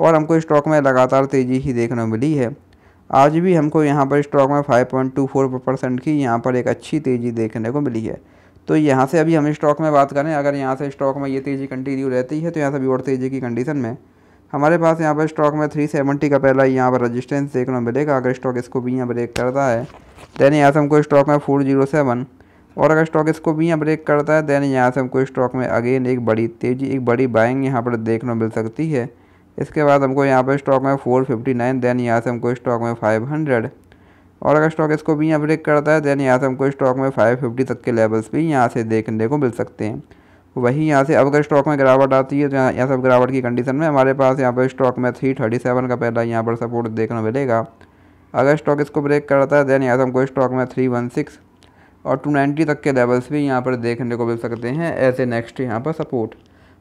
और हमको स्टॉक में लगातार तेज़ी ही देखने मिली है आज भी हमको यहाँ पर स्टॉक में 5.24 परसेंट की यहाँ पर एक अच्छी तेज़ी देखने को मिली है तो यहाँ से अभी हम स्टॉक में बात करें अगर यहाँ से स्टॉक में ये तेज़ी कंटिन्यू रहती है तो यहाँ से भी और तेज़ी की कंडीशन में हमारे पास यहाँ पर स्टॉक में थ्री सेवेंटी का पहला यहाँ पर रजिस्टेंस देखने को मिलेगा अगर स्टॉक इसको भी यहाँ ब्रेक करता है दैन यहाँ से हमको स्टॉक में फोर ज़ीरो सेवन और अगर स्टॉक इसको भी यहाँ ब्रेक करता है देन यहाँ से हमको स्टॉक में अगेन एक बड़ी तेज़ी एक बड़ी बाइंग यहाँ पर देखने को मिल सकती है इसके बाद हमको यहाँ पर स्टॉक में फोर फिफ्टी नाइन देन यहाँ से हमको स्टॉक में फाइव हंड्रेड और अगर स्टॉक इसको भी यहाँ ब्रेक करता है देन यहाँ से हमको स्टॉक में फाइव फिफ्टी तक के लेवल्स भी यहाँ से देखने को मिल सकते हैं वहीं यहाँ से अब अगर स्टॉक में गिरावट आती है तो यहाँ सब गिरावट की कंडीशन में हमारे पास यहाँ पर स्टॉक में थ्री थर्टी सेवन का पहला यहाँ पर सपोर्ट देखने मिलेगा अगर स्टॉक इसको ब्रेक करता है देन यहाँ से हमको स्टॉक में थ्री वन सिक्स और टू नाइन्टी तक के लेवल्स भी यहाँ पर देखने को मिल सकते हैं ऐसे नेक्स्ट यहाँ पर सपोर्ट